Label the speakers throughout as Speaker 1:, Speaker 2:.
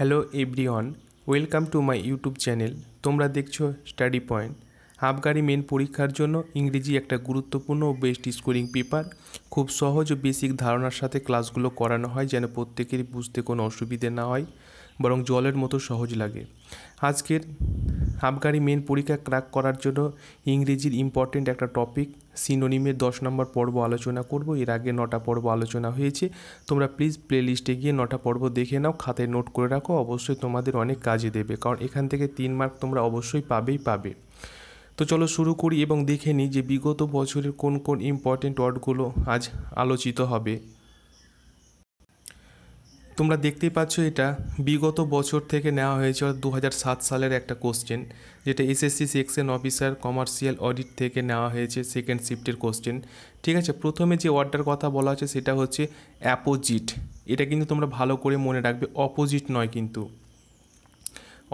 Speaker 1: hello everyone welcome to my YouTube channel তোমরা দেখছো study point আবগারি মেন পরীক্ষার জন্য ইংরেজি একটা গুরুত্বপূর্ণ ও বেস্ট স্কোরিং পেপার খুব সহজ ও বেসিক ধারণার সাথে ক্লাসগুলো করানো হয় যেন প্রত্যেকেরই বুঝতে কোনো অসুবিধে না হয় বরং জলের মতো সহজ লাগে আজকের আবগারি মেন পরীক্ষা ক্র্যাক করার জন্য ইংরেজির ইম্পর্টেন্ট একটা টপিক সিনোনিমের দশ নম্বর পর্ব আলোচনা করব এর আগে নটা পর্ব আলোচনা হয়েছে তোমরা প্লিজ প্লেলিস্টে গিয়ে নটা পর্ব দেখে নাও খাতে নোট করে রাখো অবশ্যই তোমাদের অনেক কাজে দেবে কারণ এখান থেকে তিন মার্ক তোমরা অবশ্যই পাবেই পাবে তো চলো শুরু করি এবং দেখে নিই যে বিগত বছরের কোন কোন ইম্পর্টেন্ট ওয়ার্ডগুলো আজ আলোচিত হবে তোমরা দেখতেই পাচ্ছ এটা বিগত বছর থেকে নেওয়া হয়েছে দু সালের একটা কোশ্চেন যেটা SSC section officer commercial audit থেকে নেওয়া হয়েছে সেকেন্ড শিফটের কোশ্চেন ঠিক আছে প্রথমে যে অর্ডার কথা বলা হচ্ছে সেটা হচ্ছে অ্যাপোজিট এটা কিন্তু তোমরা ভালো করে মনে রাখবে অপোজিট নয় কিন্তু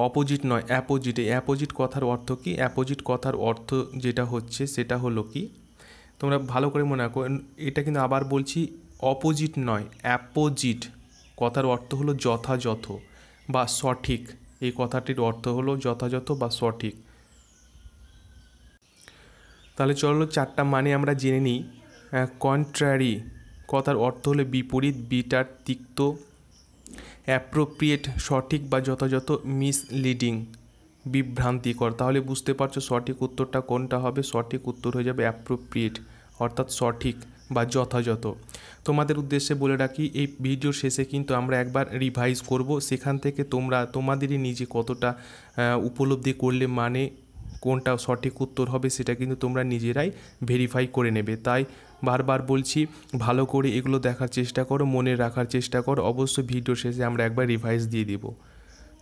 Speaker 1: অপোজিট নয় অ্যাপোজিট এই অ্যাপোজিট কথার অর্থ কি অ্যাপোজিট কথার অর্থ যেটা হচ্ছে সেটা হলো কি তোমরা ভালো করে মনে রাখো এটা কিন্তু আবার বলছি অপোজিট নয় অ্যাপোজিট কথার অর্থ হলো যথাযথ বা সঠিক এই কথাটির অর্থ হলো যথাযথ বা সঠিক তাহলে চলো চারটা মানে আমরা জেনে নিই কন্ট্রারি কথার অর্থ হলো বিপরীত বিটার তিক্ত অ্যাপ্রোপ্রিয়েট সঠিক বা যথাযথ মিসলিডিং বিভ্রান্তিকর তাহলে বুঝতে পারছো সঠিক উত্তরটা কোনটা হবে সঠিক উত্তর হয়ে যাবে অ্যাপ্রোপ্রিয়েট অর্থাৎ সঠিক বা যথাযথ তোমাদের উদ্দেশ্যে বলে রাখি এই ভিডিওর শেষে কিন্তু আমরা একবার রিভাইজ করব সেখান থেকে তোমরা তোমাদেরই নিজে কতটা উপলব্ধি করলে মানে কোনটা সঠিক উত্তর হবে সেটা কিন্তু তোমরা নিজেরাই ভেরিফাই করে নেবে তাই বারবার বলছি ভালো করে এগুলো দেখার চেষ্টা করো মনে রাখার চেষ্টা করো অবশ্য ভিডিও শেষে আমরা একবার রিভাইজ দিয়ে দিব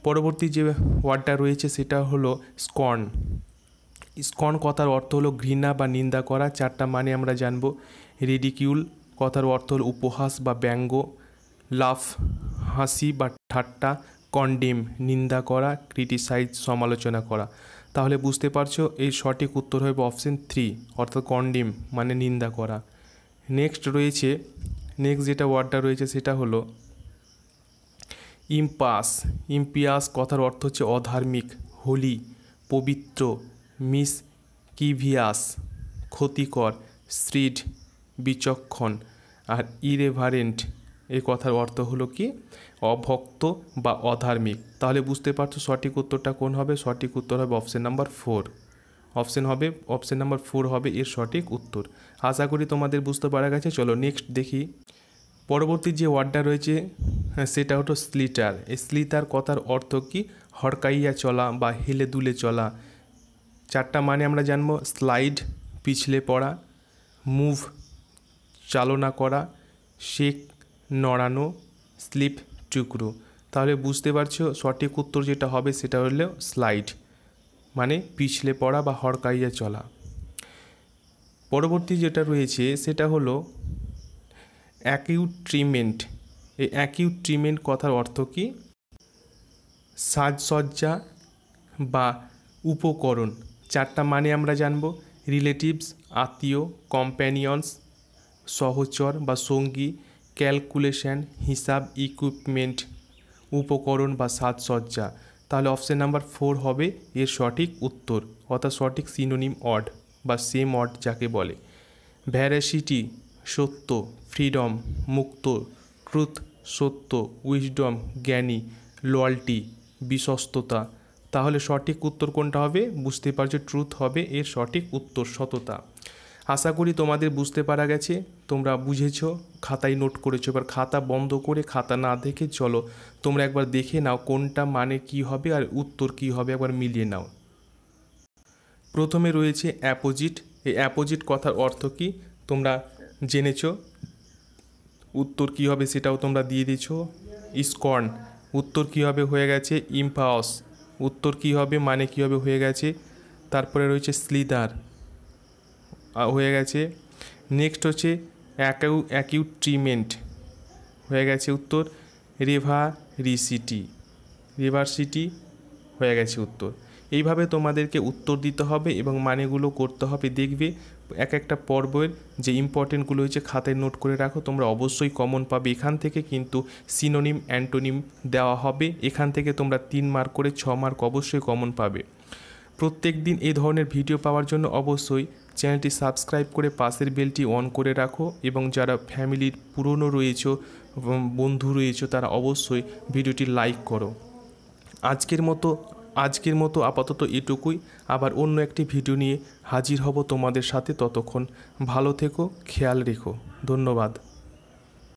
Speaker 1: পরবর্তী যে ওয়ার্ডটা রয়েছে সেটা হলো স্কর্ন স্কর্ন কথার অর্থ হলো ঘৃণা বা নিন্দা করা চারটা মানে আমরা জানবো রেডিকিউল কথার অর্থ হল উপহাস বা ব্যঙ্গ লাফ হাসি বা ঠাট্টা কন্ডেম নিন্দা করা ক্রিটিসাইজ সমালোচনা করা তাহলে বুঝতে পারছো এর সঠিক উত্তর হবে অপশন থ্রি অর্থাৎ কন্ডেম মানে নিন্দা করা নেক্সট রয়েছে নেক্সট যেটা ওয়ার্ডটা রয়েছে সেটা হলো ইম্পাস ইম্পিয়াস কথার অর্থ হচ্ছে অধার্মিক হোলি পবিত্র মিস কিভিয়াস ক্ষতিকর স্ট্রিট বিচক্ষণ আর ইরেভারেন্ট এই কথার অর্থ হলো কি অভক্ত বা অধার্মিক তাহলে বুঝতে পারছো সঠিক উত্তরটা কোন হবে সঠিক উত্তর হবে অপশান নাম্বার ফোর অপশান হবে অপশান নাম্বার ফোর হবে এর সঠিক উত্তর আশা করি তোমাদের বুঝতে পারা গেছে চলো নেক্সট দেখি পরবর্তী যে ওয়ার্ডটা রয়েছে হ্যাঁ, সেটা হলো স্লিটার এই স্লিটার কথার অর্থ কি হড়কাইয়া চলা বা হেলে দুলে চলা চারটা মানে আমরা জানবো স্লাইড পিছলে পড়া মুভ চালনা করা শেক নড়ানো স্লিপ টুকরো তাহলে বুঝতে পারছো সঠিক উত্তর যেটা হবে সেটা হলো স্লাইড মানে পিছলে পড়া বা হড়কাইয়া চলা পরবর্তী যেটা রয়েছে সেটা হলো ট্রিটমেন্ট এই ট্রিটমেন্ট কথার অর্থ কী সাজসজ্জা বা উপকরণ চারটা মানে আমরা জানব রিলেটিভস আত্মীয় কম্প্যানিয়ন্স সহচর বা সঙ্গী ক্যালকুলেশন হিসাব ইকুইপমেন্ট উপকরণ বা সাজসজ্জা তাহলে অপশান নাম্বার ফোর হবে এর সঠিক উত্তর অর্থাৎ সঠিক সিনোনিম অড বা সেম অড যাকে বলে ভ্যারাসিটি সত্য ফ্রিডম মুক্ত ট্রুথ সত্য উইজডম জ্ঞানী লয়ালটি বিশ্বস্ততা তাহলে সঠিক উত্তর কোনটা হবে বুঝতে পারছো ট্রুথ হবে এর সঠিক উত্তর সততা আশা করি তোমাদের বুঝতে পারা গেছে তোমরা বুঝেছ খাতায় নোট করেছো এবার খাতা বন্ধ করে খাতা না দেখে চলো তোমরা একবার দেখে নাও কোনটা মানে কি হবে আর উত্তর কি হবে একবার মিলিয়ে নাও প্রথমে রয়েছে অ্যাপোজিট এই অ্যাপোজিট কথার অর্থ কি তোমরা জেনেছ উত্তর কি হবে সেটাও তোমরা দিয়ে দিয়েছ স্কর্ন উত্তর কি হবে হয়ে গেছে ইম্পাওস উত্তর কি হবে মানে কি হবে হয়ে গেছে তারপরে রয়েছে স্লিদার হয়ে গেছে নেক্সট হচ্ছে অ্যাকিউ অ্যাকিউট্রিমেন্ট হয়ে গেছে উত্তর রেভার রিভার্সিটি হয়ে গেছে উত্তর এইভাবে তোমাদেরকে উত্তর দিতে হবে এবং মানেগুলো করতে হবে দেখবে এক একটা পর্বের যে ইম্পর্টেন্টগুলো হয়েছে খাতায় নোট করে রাখো তোমরা অবশ্যই কমন পাবে এখান থেকে কিন্তু সিনোনিম অ্যান্টোনিম দেওয়া হবে এখান থেকে তোমরা তিন মার্ক করে ছ মার্ক অবশ্যই কমন পাবে প্রত্যেক দিন এই ধরনের ভিডিও পাওয়ার জন্য অবশ্যই চ্যানেলটি সাবস্ক্রাইব করে পাশের বেলটি অন করে রাখো এবং যারা ফ্যামিলির পুরনো রয়েছ বন্ধু রয়েছো তারা অবশ্যই ভিডিওটি লাইক করো আজকের মতো আজকের মতো আপাতত এটুকুই আবার অন্য একটি ভিডিও নিয়ে হাজির হব তোমাদের সাথে ততক্ষণ ভালো থেকো খেয়াল রেখো ধন্যবাদ